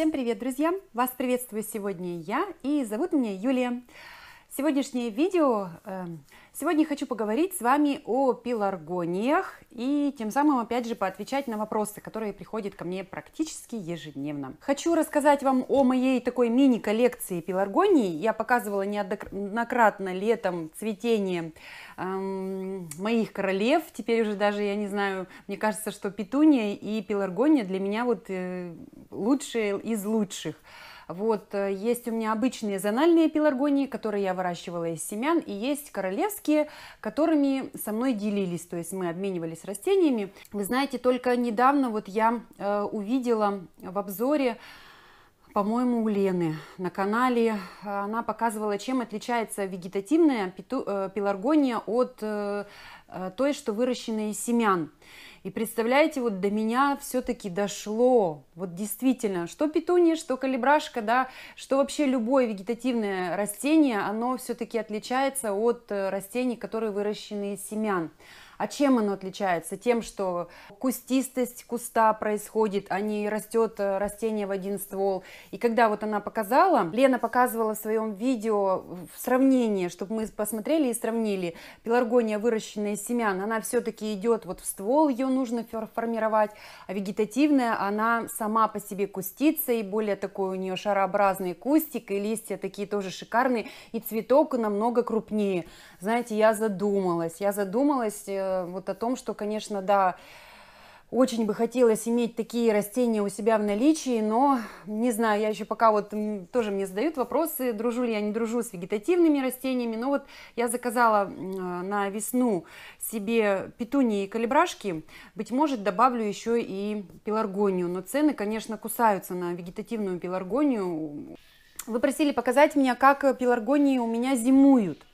Всем привет, друзья! Вас приветствую сегодня я, и зовут меня Юлия. Сегодняшнее видео... Э, сегодня хочу поговорить с вами о пеларгониях и тем самым, опять же, поотвечать на вопросы, которые приходят ко мне практически ежедневно. Хочу рассказать вам о моей такой мини-коллекции пеларгоний. Я показывала неоднократно летом цветение эм, моих королев. Теперь уже даже, я не знаю, мне кажется, что петуния и пеларгония для меня вот... Э, лучшие из лучших. Вот э, есть у меня обычные зональные пеларгонии, которые я выращивала из семян, и есть королевские, которыми со мной делились, то есть мы обменивались растениями. Вы знаете, только недавно вот я э, увидела в обзоре по-моему, у Лены на канале. Э, она показывала, чем отличается вегетативная э, пеларгония от той, что выращена из семян. И представляете, вот до меня все-таки дошло, вот действительно, что петуния, что калибрашка, да, что вообще любое вегетативное растение, оно все-таки отличается от э, растений, которые выращены из семян. А чем оно отличается? Тем, что кустистость куста происходит, а не растет э, растение в один ствол. И когда вот она показала, Лена показывала в своем видео в сравнении, чтобы мы посмотрели и сравнили, пеларгония, выращенная из семян, она все-таки идет вот в ствол, ее нужно формировать, а вегетативная, она сама по себе кустится, и более такой у нее шарообразный кустик, и листья такие тоже шикарные, и цветок намного крупнее. Знаете, я задумалась, я задумалась э, вот о том, что, конечно, да, очень бы хотелось иметь такие растения у себя в наличии, но не знаю, я еще пока вот тоже мне задают вопросы, дружу ли я, не дружу с вегетативными растениями, но вот я заказала э, на весну себе петунии и калибрашки, быть может добавлю еще и пеларгонию, но цены, конечно, кусаются на вегетативную пеларгонию. Вы просили показать меня, как пеларгонии у меня зимуют.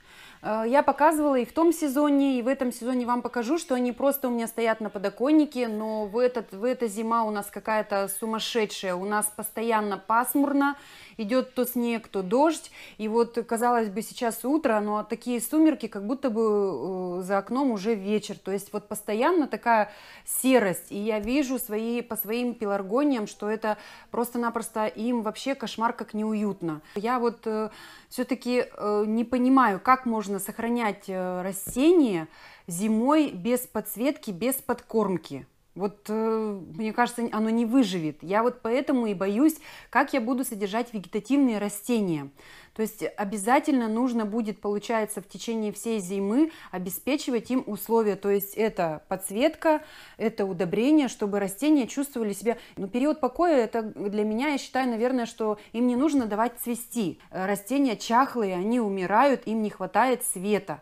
Э, я показывала и в том сезоне, и в этом сезоне вам покажу, что они просто у меня стоят на подоконнике, но в, этот, в эта зима у нас какая-то сумасшедшая, у нас постоянно пасмурно, идет то снег, то дождь. И вот, казалось бы, сейчас утро, но такие сумерки, как будто бы э, за окном уже вечер. То есть вот постоянно такая серость. И я вижу свои, по своим пеларгониям, что это просто-напросто им вообще кошмар как неуютно. Я вот э, все-таки э, не понимаю, как можно сохранять растения зимой без подсветки, без подкормки. Вот, э, мне кажется, оно не выживет. Я вот поэтому и боюсь, как я буду содержать вегетативные растения. То есть обязательно нужно будет, получается, в течение всей зимы обеспечивать им условия. То есть это подсветка, это удобрение, чтобы растения чувствовали себя... Ну, период покоя, это для меня, я считаю, наверное, что им не нужно давать цвести. Э, растения чахлые, они умирают, им не хватает света.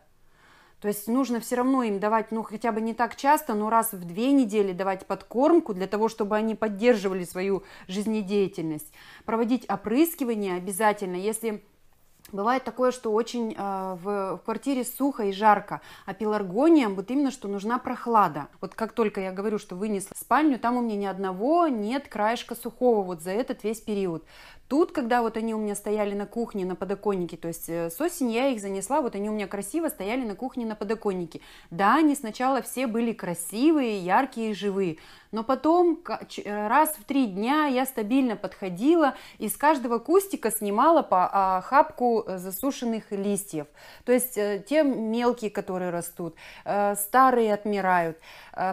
То есть нужно все равно им давать, ну, хотя бы не так часто, но раз в две недели давать подкормку для того, чтобы они поддерживали свою жизнедеятельность. Проводить опрыскивание обязательно, если Бывает такое, что очень э, в, в квартире сухо и жарко, а пеларгониям вот именно, что нужна прохлада. Вот как только я говорю, что вынесла спальню, там у меня ни одного нет краешка сухого вот за этот весь период. Тут, когда вот они у меня стояли на кухне, на подоконнике, то есть э, с осени я их занесла, вот они у меня красиво стояли на кухне, на подоконнике. Да, они сначала все были красивые, яркие и живые, но потом э, раз в три дня я стабильно подходила и с каждого кустика снимала по а, хапку э, засушенных листьев. То есть э, те мелкие, которые растут, старые отмирают.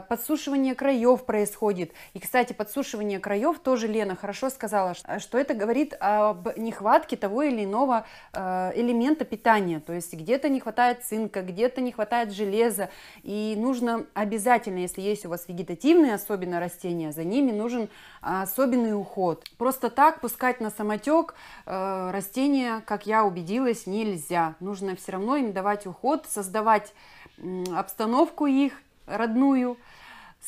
Подсушивание краев происходит. И, кстати, подсушивание краев тоже Лена хорошо сказала, что это говорит об нехватке того или иного элемента питания. То есть где-то не хватает цинка, где-то не хватает железа. И нужно обязательно, если есть у вас вегетативные особенности, на растения, за ними нужен а, особенный уход. Просто так пускать на самотек э, растения, как я убедилась, нельзя. Нужно все равно им давать уход, создавать обстановку их родную,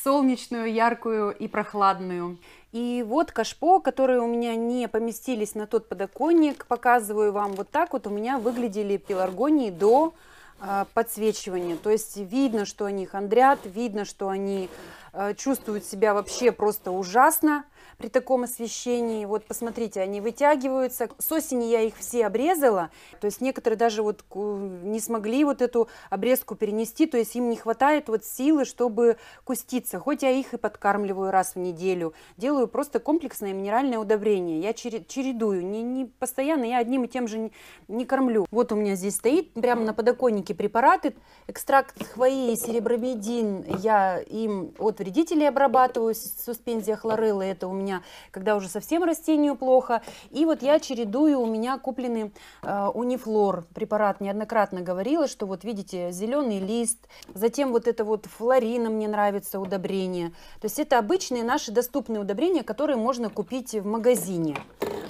солнечную, яркую и прохладную. И вот кашпо, которые у меня не поместились на тот подоконник, показываю вам вот так вот у меня выглядели пеларгонии до а, подсвечивания. То есть видно, что они хандрят, видно, что они Э, чувствуют себя вообще просто ужасно при таком освещении. Вот посмотрите, они вытягиваются. С осени я их все обрезала, то есть некоторые даже вот не смогли вот эту обрезку перенести, то есть им не хватает вот силы, чтобы куститься. Хоть я их и подкармливаю раз в неделю, делаю просто комплексное минеральное удобрение. Я чередую, не, не постоянно, я одним и тем же не, не кормлю. Вот у меня здесь стоит прямо на подоконнике препараты. Экстракт хвои и серебромедин я им от вредителей обрабатываю, суспензия хлорелла, это у меня меня, когда уже совсем растению плохо. И вот я чередую, у меня куплены э, унифлор препарат, неоднократно говорила, что вот видите, зеленый лист, затем вот это вот флорина мне нравится удобрение. То есть это обычные наши доступные удобрения, которые можно купить в магазине.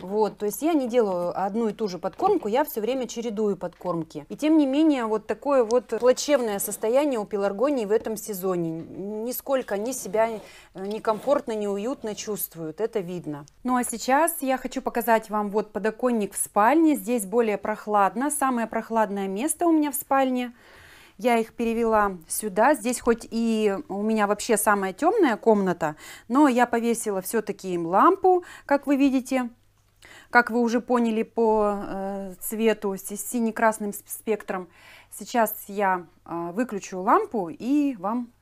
Вот, то есть я не делаю одну и ту же подкормку, я все время чередую подкормки. И тем не менее, вот такое вот плачевное состояние у пеларгонии в этом сезоне. Нисколько они себя некомфортно, неуютно чувствуют, это видно. Ну а сейчас я хочу показать вам вот подоконник в спальне. Здесь более прохладно, самое прохладное место у меня в спальне. Я их перевела сюда. Здесь хоть и у меня вообще самая темная комната, но я повесила все-таки им лампу, как вы видите как вы уже поняли по э, цвету, с сине-красным спектром. Сейчас я э, выключу лампу и вам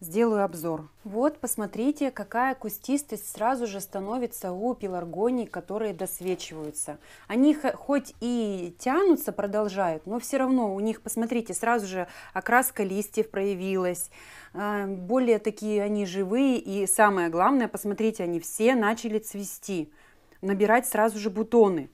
сделаю обзор. Вот, посмотрите, какая кустистость сразу же становится у пеларгоний, которые досвечиваются. Они хоть и тянутся, продолжают, но все равно у них, посмотрите, сразу же окраска листьев проявилась. Э, более такие они живые и самое главное, посмотрите, они все начали цвести набирать сразу же бутоны.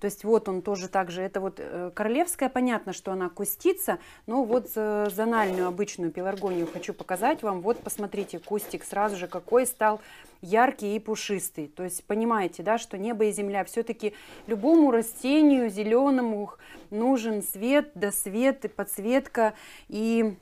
То есть вот он тоже также, это вот э, королевская, понятно, что она кустится, но вот э, зональную обычную пеларгонию хочу показать вам. Вот посмотрите, кустик сразу же какой стал яркий и пушистый. То есть понимаете, да, что небо и земля все-таки любому растению зеленому нужен свет, досвет, подсветка и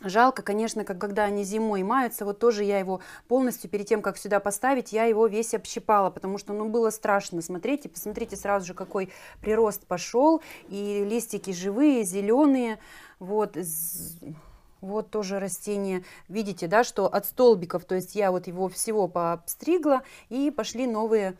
Жалко, конечно, как когда они зимой маются, вот тоже я его полностью, перед тем, как сюда поставить, я его весь общипала, потому что, ну, было страшно смотреть, и посмотрите сразу же, какой прирост пошел, и листики живые, зеленые, вот, вот тоже растение, видите, да, что от столбиков, то есть я вот его всего пообстригла, и пошли новые,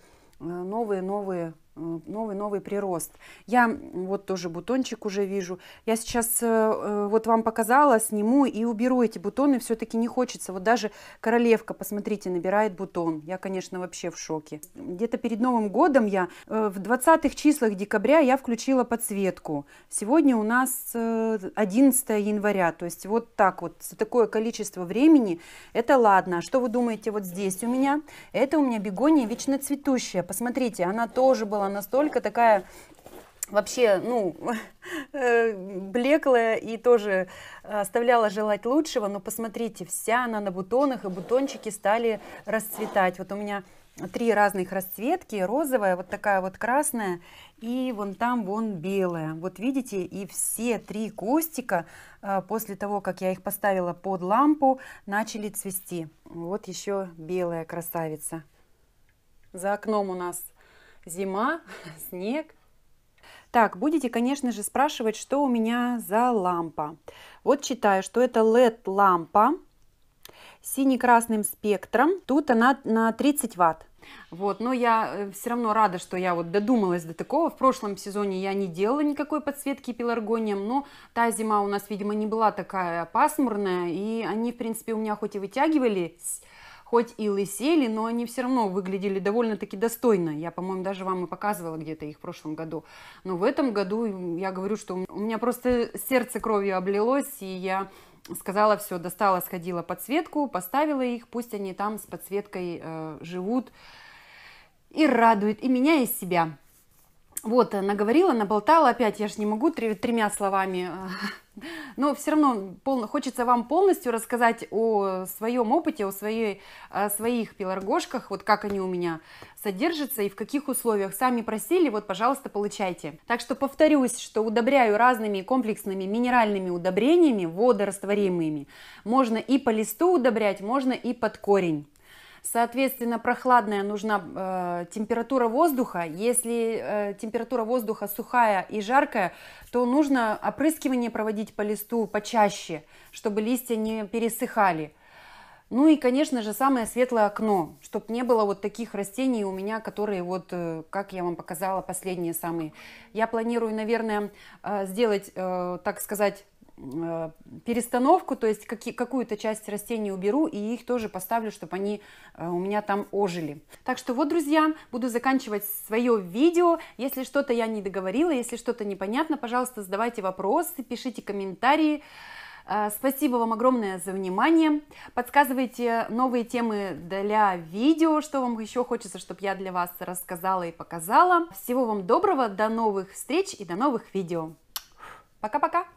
э, новые, новые новый-новый э, прирост. Я вот тоже бутончик уже вижу. Я сейчас э, э, вот вам показала, сниму и уберу эти бутоны, все-таки не хочется. Вот даже королевка, посмотрите, набирает бутон. Я, конечно, вообще в шоке. Где-то перед Новым годом я в 20-х числах декабря я включила подсветку. Сегодня у нас 11 января, то есть вот так вот, за такое количество времени, это ладно. А что вы думаете вот здесь у меня? Это у меня бегония вечно цветущая. Посмотрите, она тоже была настолько такая вообще, ну, э, блеклая и тоже оставляла желать лучшего, но посмотрите, вся она на бутонах, и бутончики стали расцветать. Вот у меня три разных расцветки, розовая, вот такая вот красная, и вон там вон белая. Вот видите, и все три кустика э, после того, как я их поставила под лампу, начали цвести. Вот еще белая красавица. За окном у нас зима, снег. Так, будете, конечно же, спрашивать, что у меня за лампа. Вот читаю, что это LED-лампа сине-красным спектром. Тут она на 30 ватт. Вот, но я э, все равно рада, что я вот додумалась до такого. В прошлом сезоне я не делала никакой подсветки пеларгонием, но та зима у нас, видимо, не была такая пасмурная, и они, в принципе, у меня хоть и вытягивались хоть и лысели, но они все равно выглядели довольно-таки достойно. Я, по-моему, даже вам и показывала где-то их в прошлом году. Но в этом году я говорю, что у меня просто сердце кровью облилось, и я сказала все, достала, сходила подсветку, поставила их, пусть они там с подсветкой э, живут и радует и меня, и себя. Вот, э, наговорила, наболтала опять, я же не могу три, тремя словами. Но все равно пол, хочется вам полностью рассказать о своем опыте, о, своей, о своих пеларгошках, вот как они у меня содержатся и в каких условиях. Сами просили, вот, пожалуйста, получайте. Так что повторюсь, что удобряю разными комплексными минеральными удобрениями, водорастворимыми. Можно и по листу удобрять, можно и под корень. Соответственно, прохладная нужна э, температура воздуха. Если э, температура воздуха сухая и жаркая, то нужно опрыскивание проводить по листу почаще, чтобы листья не пересыхали. Ну и, конечно же, самое светлое окно, чтобы не было вот таких растений у меня, которые вот, э, как я вам показала, последние самые. Я планирую, наверное, э, сделать, э, так сказать, Э, перестановку, то есть какую-то часть растений уберу и их тоже поставлю, чтобы они э, у меня там ожили. Так что вот, друзья, буду заканчивать свое видео. Если что-то я не договорила, если что-то непонятно, пожалуйста, задавайте вопросы, пишите комментарии. Э, спасибо вам огромное за внимание. Подсказывайте новые темы для видео, что вам еще хочется, чтобы я для вас рассказала и показала. Всего вам доброго, до новых встреч и до новых видео. Пока-пока!